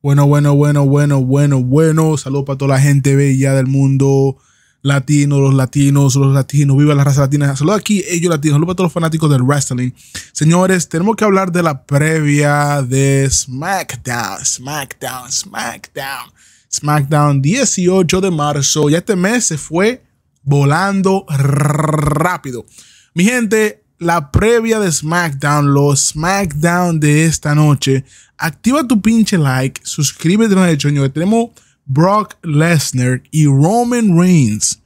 Bueno, bueno, bueno, bueno, bueno, bueno. Saludos para toda la gente bella del mundo latino, los latinos, los latinos. Viva la raza latina. Saludos aquí, ellos latinos. Saludos para todos los fanáticos del wrestling. Señores, tenemos que hablar de la previa de SmackDown, SmackDown, SmackDown. SmackDown 18 de marzo. Ya este mes se fue volando rápido. Mi gente, la previa de SmackDown, los SmackDown de esta noche. Activa tu pinche like, suscríbete a nuestro tenemos Brock Lesnar y Roman Reigns.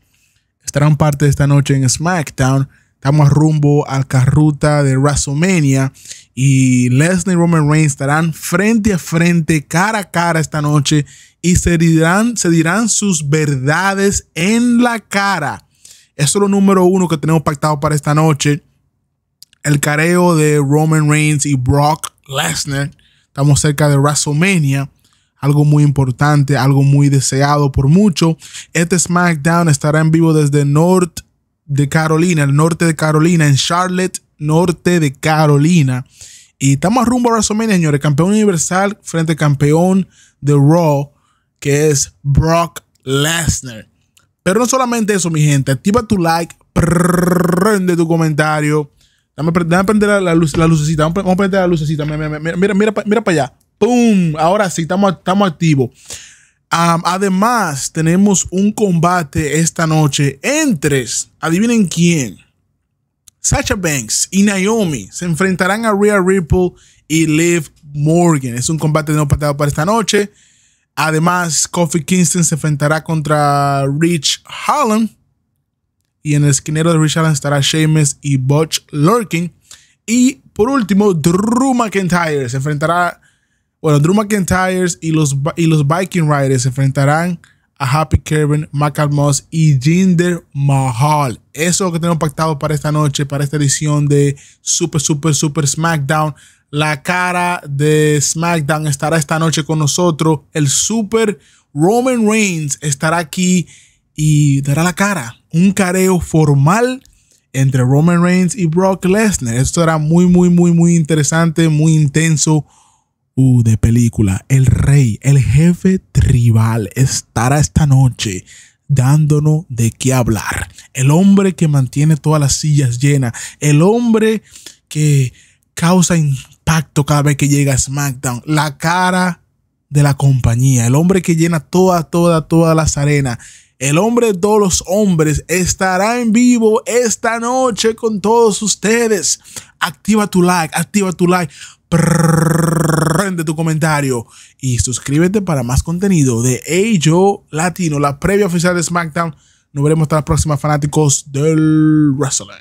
Estarán parte de esta noche en SmackDown. Estamos rumbo a la carruta de WrestleMania y Lesnar y Roman Reigns estarán frente a frente, cara a cara esta noche y se dirán, se dirán sus verdades en la cara. Eso es lo número uno que tenemos pactado para esta noche el careo de Roman Reigns y Brock Lesnar. Estamos cerca de WrestleMania. Algo muy importante, algo muy deseado por mucho. Este SmackDown estará en vivo desde North de Carolina, el norte de Carolina, en Charlotte, norte de Carolina. Y estamos rumbo a WrestleMania, señores. Campeón universal frente al campeón de Raw, que es Brock Lesnar. Pero no solamente eso, mi gente. Activa tu like, prende tu comentario Dame, prender la, lucecita. Vamos, a prender la lucecita. Mira, mira, mira, para allá. ¡Pum! Ahora sí, estamos, estamos activos. además, tenemos un combate esta noche entre, adivinen quién, Sasha Banks y Naomi se enfrentarán a Rhea Ripple y Liv Morgan. Es un combate no pateado para esta noche. Además, Kofi Kingston se enfrentará contra Rich Holland. Y en el esquinero de Rich Allen estará Sheamus y Butch Lurking. Y por último, Drew McIntyre se enfrentará. Bueno, Drew McIntyre y los, y los Viking Riders se enfrentarán a Happy Kevin, Michael Moss y Jinder Mahal. Eso es lo que tenemos pactado para esta noche, para esta edición de Super, Super, Super SmackDown. La cara de SmackDown estará esta noche con nosotros. El Super Roman Reigns estará aquí y dará la cara. Un careo formal entre Roman Reigns y Brock Lesnar. Esto era muy, muy, muy, muy interesante, muy intenso. Uh, de película. El rey, el jefe tribal estará esta noche dándonos de qué hablar. El hombre que mantiene todas las sillas llenas. El hombre que causa impacto cada vez que llega SmackDown. La cara de la compañía. El hombre que llena toda, todas, todas las arenas. El hombre de todos los hombres estará en vivo esta noche con todos ustedes. Activa tu like, activa tu like, prende tu comentario y suscríbete para más contenido de Ello Latino, la previa oficial de SmackDown. Nos veremos hasta la próxima, fanáticos del wrestling.